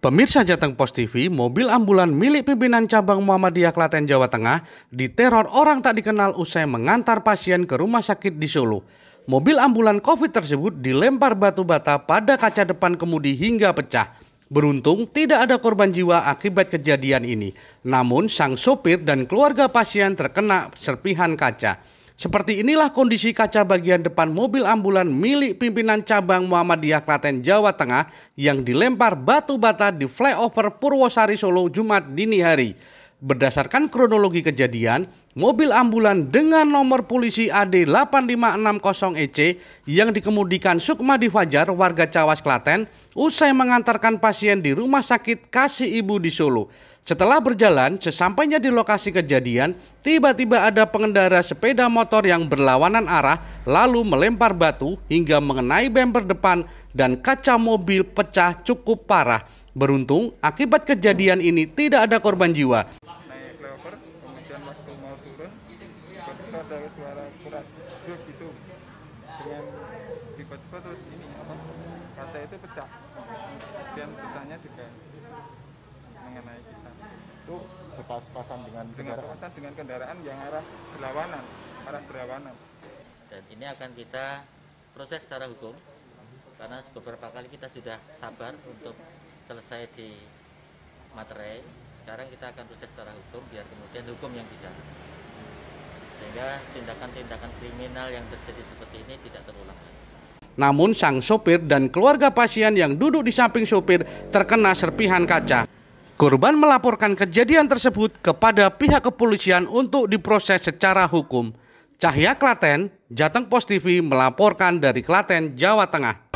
Pemirsa Jateng Post TV, mobil ambulan milik pimpinan cabang Muhammadiyah Klaten Jawa Tengah diteror orang tak dikenal usai mengantar pasien ke rumah sakit di Solo. Mobil ambulan COVID tersebut dilempar batu bata pada kaca depan kemudi hingga pecah. Beruntung tidak ada korban jiwa akibat kejadian ini. Namun sang sopir dan keluarga pasien terkena serpihan kaca. Seperti inilah kondisi kaca bagian depan mobil ambulan milik pimpinan cabang Muhammadiyah Klaten Jawa Tengah yang dilempar batu bata di flyover Purwosari Solo Jumat dini hari. Berdasarkan kronologi kejadian, mobil ambulan dengan nomor polisi AD 8560EC e yang dikemudikan Sukmadi Fajar warga Cawas Klaten usai mengantarkan pasien di rumah sakit Kasih Ibu di Solo. Setelah berjalan, sesampainya di lokasi kejadian, tiba-tiba ada pengendara sepeda motor yang berlawanan arah lalu melempar batu hingga mengenai bemper depan dan kaca mobil pecah cukup parah. Beruntung, akibat kejadian ini tidak ada korban jiwa. Naik flyover, kemudian waktu mau turun, tiba-tiba ada suara keras, duk gitu. Dengan tiba-tiba terus ini, apa, kaca itu pecah. Kemudian pesannya juga mengenai kita. Itu berpasan dengan dengan kendaraan. dengan kendaraan yang arah berlawanan, arah berlawanan. Dan ini akan kita proses secara hukum karena beberapa kali kita sudah sabar untuk selesai di materai sekarang kita akan proses secara hukum biar kemudian hukum yang bicara sehingga tindakan-tindakan kriminal yang terjadi seperti ini tidak terulang Namun sang sopir dan keluarga pasien yang duduk di samping sopir terkena serpihan kaca. Korban melaporkan kejadian tersebut kepada pihak kepolisian untuk diproses secara hukum. Cahya Klaten, Jateng Post TV melaporkan dari Klaten, Jawa Tengah.